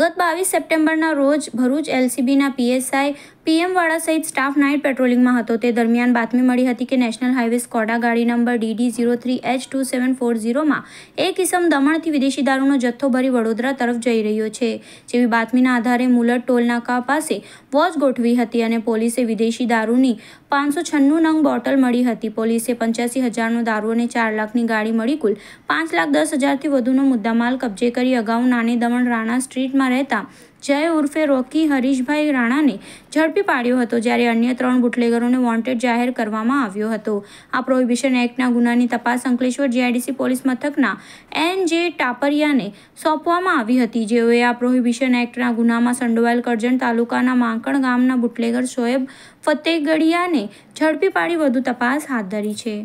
ગત બાવીસ સપ્ટેમ્બરના રોજ ભરૂચ એલસીબીના પીએસઆઈ પીએમવાળા સહિત સ્ટાફ નાઇટ પેટ્રોલિંગમાં હતો તે દરમિયાન બાતમી મળી હતી કે નેશનલ હાઇવે સ્કોડા ગાડી number DD zero three H two seven four ઝીરોમાં એક ઇસમ દમણથી વિદેશી દારૂનો જથ્થો ભરી વડોદરા તરફ જઈ રહ્યો છે જેવી બાતમીના આધારે મુલટ ટોલનાકા પાસે વોચ ગોઠવી હતી અને પોલીસે વિદેશી દારૂની પાંચસો છન્નું નંગ બોટલ મળી હતી પોલીસે પંચ્યાસી હજારનો દારૂ અને ચાર લાખની ગાડી મળી કુલ પાંચ લાખ દસ હજારથી વધુનો મુદ્દામાલ કબજે કરી અગાઉ નાની દમણ રાણા સ્ટ્રીટમાં વિસ્તારમાં રહેતા જય ઉર્ફે રોકી હરીશભાઈ રાણાને ઝડપી પાડ્યો હતો જ્યારે અન્ય ત્રણ બુટલેગરોને વોન્ટેડ જાહેર કરવામાં આવ્યો હતો આ પ્રોહિબિશન એક્ટના ગુનાની તપાસ અંકલેશ્વર જીઆઈડીસી પોલીસ મથકના એન જે ટાપરિયાને સોંપવામાં આવી હતી જેઓએ આ પ્રોહિબિશન એક્ટના ગુનામાં સંડોવાયેલ કરજણ તાલુકાના માંકણ ગામના બુટલેગર શોએબ ફતેગડિયાને ઝડપી પાડી વધુ તપાસ હાથ ધરી છે